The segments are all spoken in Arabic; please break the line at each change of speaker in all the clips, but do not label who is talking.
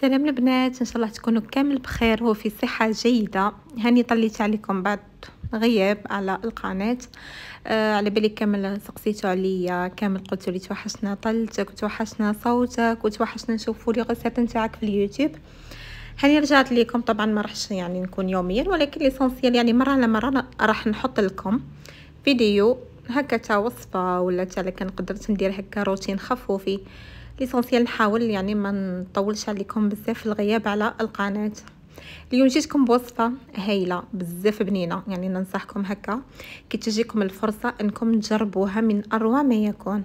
سلام البنات ان شاء الله تكونوا كامل بخير وفي صحه جيده هاني طليت عليكم بعد غياب على القناه آه على بالي كامل سقسيتو عليا كامل قلتوا لي توحشنا طلتك وتوحشنا صوتك وتوحشنا نشوفوا لي غسات نتاعك في اليوتيوب هاني رجعت ليكم طبعا ما راحش يعني نكون يوميا ولكن ليسونسيال يعني مره على مره راح نحط لكم فيديو هكا تاع وصفه ولا تاع كان قدرت ندير هكا روتين خفوفي ليسونسيال نحاول يعني ما نطولش عليكم بزاف في الغياب على القناه اليوم جيتكم بوصفه هايله بزاف بنينه يعني ننصحكم هكا كي تجيكم الفرصه انكم تجربوها من اروع ما يكون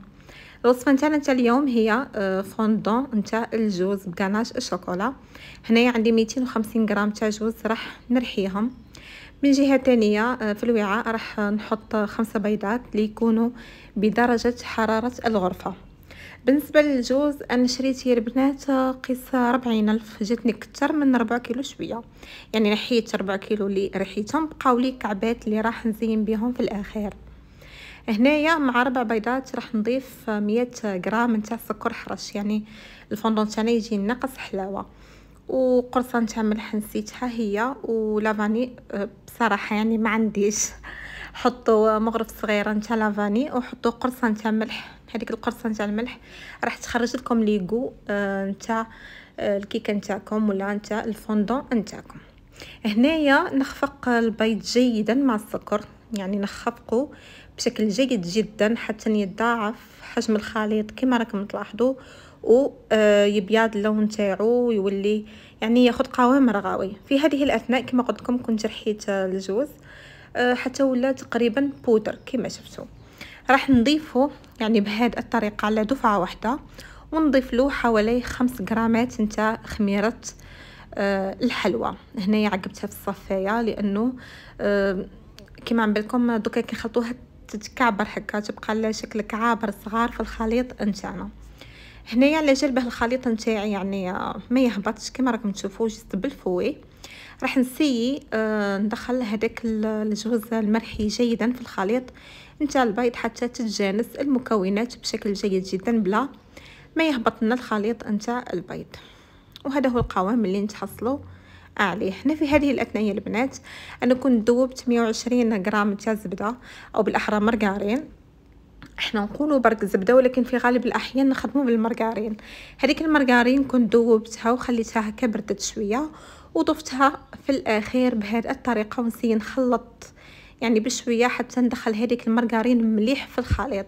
الوصفه نتاعنا نتاع اليوم هي آه، فوندون نتاع الجوز بكاناش الشوكولا هنايا عندي 250 غرام تاع جوز راح نرحيهم من جهه تانية آه، في الوعاء راح نحط خمسة بيضات ليكونوا بدرجه حراره الغرفه بالنسبه للجوز انا شريت هي البنات قيس ربعين الف جاتني كتر من ربع كيلو شويه يعني نحيت ربع كيلو اللي رحيتهم بقاو لي كعبات اللي راح نزين بهم في الاخير هنايا مع ربع بيضات راح نضيف مية غرام نتاع سكر حرش يعني الفوندون تاعنا يجي ناقص حلاوه وقرصه نتاع ملح نسيتها هي ولافاني آه، بصراحه يعني ما عنديش حطوا مغرف صغيره نتاع لافاني وحطوا قرصه نتاع ملح هذيك القرصه نتاع الملح راح تخرج لكم ليغو آه، نتاع آه، الكيكه نتاعكم ولا نتاع الفوندون نتاعكم هنايا نخفق البيض جيدا مع السكر يعني نخفقه بشكل جيد جدا حتى يتضاعف حجم الخليط كما راكم تلاحظوا ويبيض آه، اللون تاعو يولي يعني ياخذ قوام رغوي في هذه الاثناء كما قلت لكم كنت رحيت الجوز آه، حتى ولا تقريبا بودر كما شفتوا راح نضيفه يعني بهذه الطريقه على دفعه واحده ونضيف له حوالي خمس غرامات نتاع خميره آه، الحلوى هنايا عقبتها في الصفايه لانه آه، كما عم بالكم دوكا كنخلطوها تتكعبر هكا تبقى على شكل كعابر صغار في الخليط نتاعنا هنايا على جال الخليط نتاعي يعني ما يهبطش كما راكم تشوفوا جست بالفوي راح نسي آه، ندخل هذاك الجوز المرحي جيدا في الخليط نتاع البيض حتى تتجانس المكونات بشكل جيد جدا بلا ما يهبط لنا الخليط نتاع البيض وهذا هو القوام اللي نتحصلوا عليه هنا في هذه يا البنات انا كنت ذوبت 120 غرام تاع زبده او بالاحرى مرقارين احنا نقولوا برك زبده ولكن في غالب الاحيان نخدموا بالمرقارين هذيك المرقارين كنت ذوبتها وخليتها هكا بردت شويه وضفتها في الاخير بهذه الطريقه ونسي نخلط يعني بشويه حتى ندخل هذيك المارغرين مليح في الخليط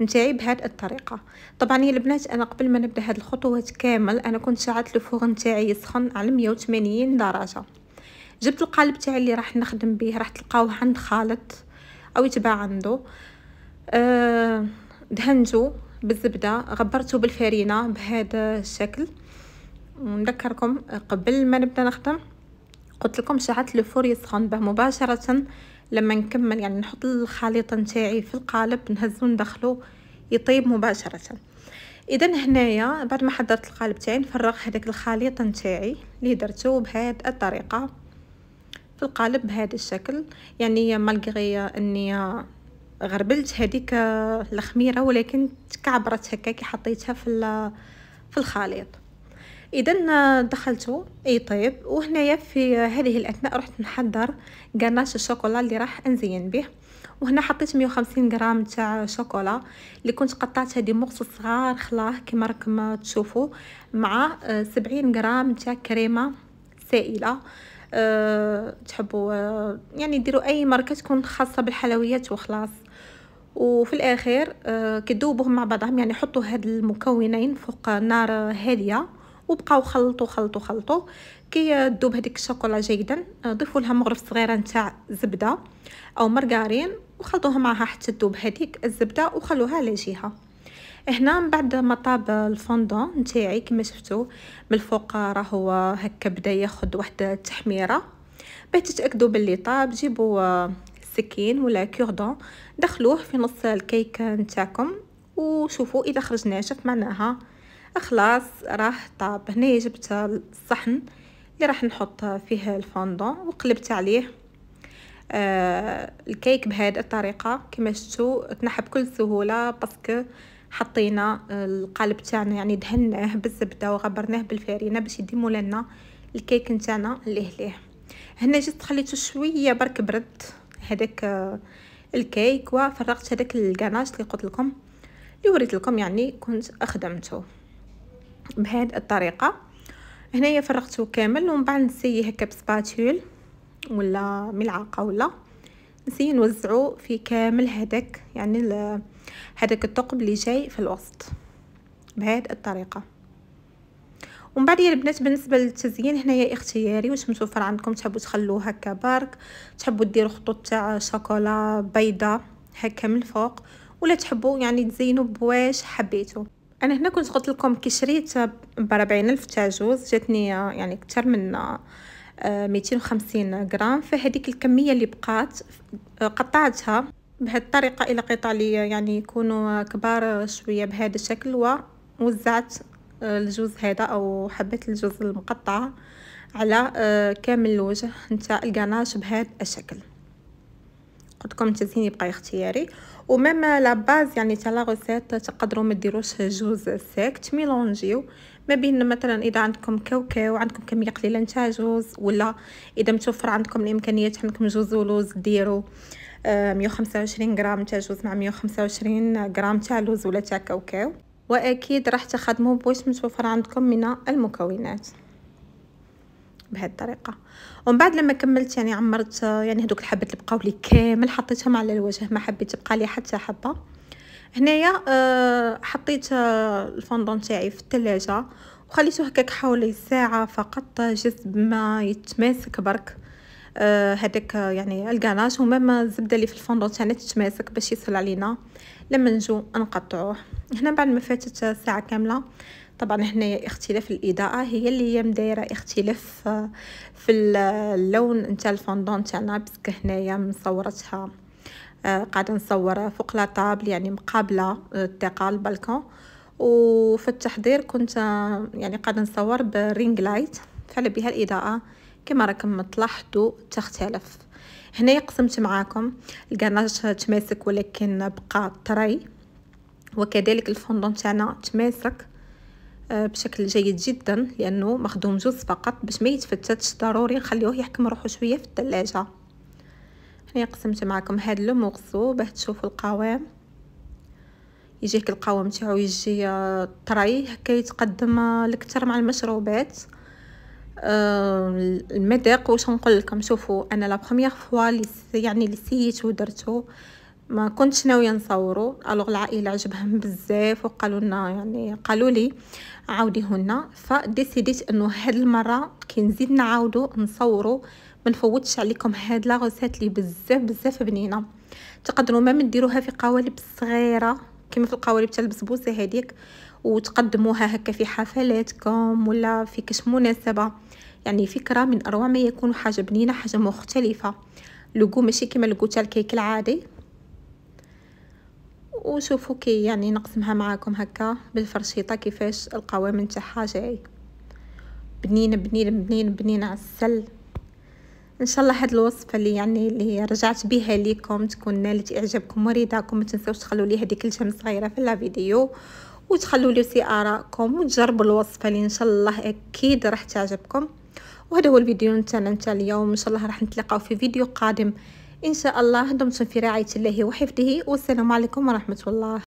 نتاعي بهذه الطريقه طبعا يا البنات انا قبل ما نبدا هاد الخطوات كامل انا كنت شعلت الفرن نتاعي يسخن على 180 درجه جبت القالب تاعي اللي راح نخدم به راح تلقاوه عند خالد او يتباع عنده آه، دهنته بالزبده غبرته بالفرينه بهذا الشكل ونذكركم قبل ما نبدا نخدم قلت لكم شعلت الفور يسخن به مباشره لما نكمل يعني نحط الخليط نتاعي في القالب نهزو ندخلو يطيب مباشره اذا هنايا بعد ما حضرت القالب تاعي نفرغ هذاك الخليط نتاعي اللي درته بهذه الطريقه في القالب بهذا الشكل يعني مالغري اني غربلت هذيك الخميره ولكن تكعبرت هكا كي حطيتها في في الخليط اذا دخلته اي طيب وهنايا في هذه الاثناء رحت نحضر غناش الشوكولا اللي راح نزين به وهنا حطيت 150 غرام تاع شوكولا اللي كنت قطعتها دي مقص صغار خلاه كما راكم تشوفوا مع 70 آه، غرام تاع كريمه سائله أه تحبوا أه يعني ديروا اي ماركه تكون خاصه بالحلويات وخلاص وفي الاخير أه كدوبوهم مع بعضهم يعني حطوا هاد المكونين فوق نار هاديه وبقاو خلطوا خلطوا خلطوا كي تذوب هذيك الشوكولا جيدا آه، ضيفوا لها مغرف صغيره نتاع زبده او مرغارين وخلطوها معها حتى تذوب هذيك الزبده وخلوها على جهه هنا من بعد ما طاب الفوندون نتاعي كما شفتوا من الفوق راهو هكا بدا ياخذ واحد التحميره باش تتاكدوا باللي طاب جيبوا السكين آه، ولا كوردون دخلوه في نص الكيك نتاعكم وشوفوا اذا خرج ناشف معناها خلاص راه طاب هنايا جبت الصحن اللي راح نحط فيه الفوندون وقلبت عليه آه الكيك بهذه الطريقه كما شفتوا تنحى بكل سهوله باسكو حطينا القالب تاعنا يعني دهناه بالزبده وغبرناه بالفرينه باش يديموا لنا الكيك نتاعنا اللي ليه هنا جيت خليته شويه برك برد هذاك آه، الكيك وفرغت هذاك الكناش اللي قلت لكم اللي وريت لكم يعني كنت خدمته بهاد الطريقه هنايا فرغته كامل ومن بعد نسيه هكا بسباتول ولا ملعقه ولا نسي نوزعو في كامل هذاك يعني هذاك الثقب اللي جاي في الوسط بهاد الطريقه ومن بعد يا البنات بالنسبه للتزيين هنايا اختياري واش متوفر عندكم تحبوا تخلوه هكا بارك تحبوا ديروا خطوط تاع شوكولا بيضه هكا من الفوق ولا تحبوا يعني تزينوا بواش حبيتو انا هنا كنت قلت لكم كي شريت بربعين الف تاع جوز جاتني يعني اكثر من 250 آه، غرام فهذيك الكميه اللي بقات آه، قطعتها بهذه الطريقه الى قطع لي يعني يكونوا كبار شويه بهذا الشكل ووزعت آه، الجوز هذا او حبه الجوز المقطعه على كامل الوجه نتاع القناش بهذا الشكل قلت لكم التزيين يبقى اختياري وميم لا باز يعني تاع لا غوسيت تقدروا ما ديروش جوز ساك تميلونجيو ما بين مثلا اذا عندكم كاوكاو عندكم كميه قليله نتاع جوز ولا اذا متوفر عندكم الامكانيات عندكم جوز ولوز ديروا آه، 125 غرام تاع جوز مع 125 غرام تاع لوز ولا تاع كاوكاو واكيد راح تخدموا بواش متوفر عندكم من المكونات بهذه الطريقه ومن بعد لما كملت يعني عمرت يعني هذوك الحبات اللي بقاو لي كامل حطيتهم على الوجه ما حبيت تبقى لي حتى حبه هنايا آه، حطيت آه، الفوندون تاعي في الثلاجه وخليته هكاك حوالي ساعه فقط جذب ما يتماسك برك هذاك آه، يعني الكاناج ومام الزبده اللي في الفوندون تاعنا تتماسك باش يصل علينا لما نجو نقطعوه هنا بعد ما فاتت ساعه كامله طبعا هنا اختلاف الاضاءه هي اللي هي مدايره اختلاف آه، في آه، اللون نتاع الفوندون تاعنا باسكو هنايا مصورتها آه، قاعده نصور فوق لاطابل يعني مقابله الثقه البالكون وفي التحضير كنت يعني قاعده نصور برينغ لايت فعلا بها الاضاءه كما راكم تلاحظوا تختلف هنايا قسمت معاكم القناش تماسك ولكن بقى طري وكذلك الفوندون تاعنا تماسك آه، بشكل جيد جدا لانه مخدوم جوز فقط باش ما يتفتتش ضروري نخليوه يحكم روحو شويه في الثلاجه هنا قسمت معكم هاد لو وغسو باه تشوفوا القوام يجيك القوام تاعو يجي آه، طري هكا يتقدم آه، لكثر مع المشروبات المذاق واش نقول لكم شوفوا انا لا بروميير فوا يعني اللي سيت ودرتو ما كنتش ناويه نصورو الوغ العائله عجبهم بزاف وقالوا لنا يعني قالوا لي هنا فديسيديت انه هاد المره كي نزيد نعاودو نصورو ما نفوتش عليكم هاد لا غوسات لي بزاف بزاف بنينه تقدروا ما مديروها في قوالب صغيره كما في القوالب تاع البسبوسه هاديك وتقدموها هكا في حفلاتكم ولا في كش مناسبه يعني فكره من اروع ما يكون حاجه بنينه حاجه مختلفه لوغو ماشي كيما لوغو تاع الكيك العادي وشوفوا كي يعني نقسمها معاكم هكا بالفرشيطه كيفاش القوام نتاعها جاي بنينه بنينه بنينه بنينه على السل ان شاء الله هاد الوصفه اللي يعني اللي رجعت بها ليكم تكون نالت اعجابكم ورضاكم ما تنساوش تخلوا لي هذيك الجيم صغيره في لا فيديو وتخلوا لي سي ارائكم وتجربوا الوصفه اللي ان شاء الله اكيد راح تعجبكم وهذا هو الفيديو نتاعنا نتاع اليوم ان شاء الله راح نتلاقاو في فيديو قادم إن شاء الله دمتم في رعاية الله وحفظه والسلام عليكم ورحمة الله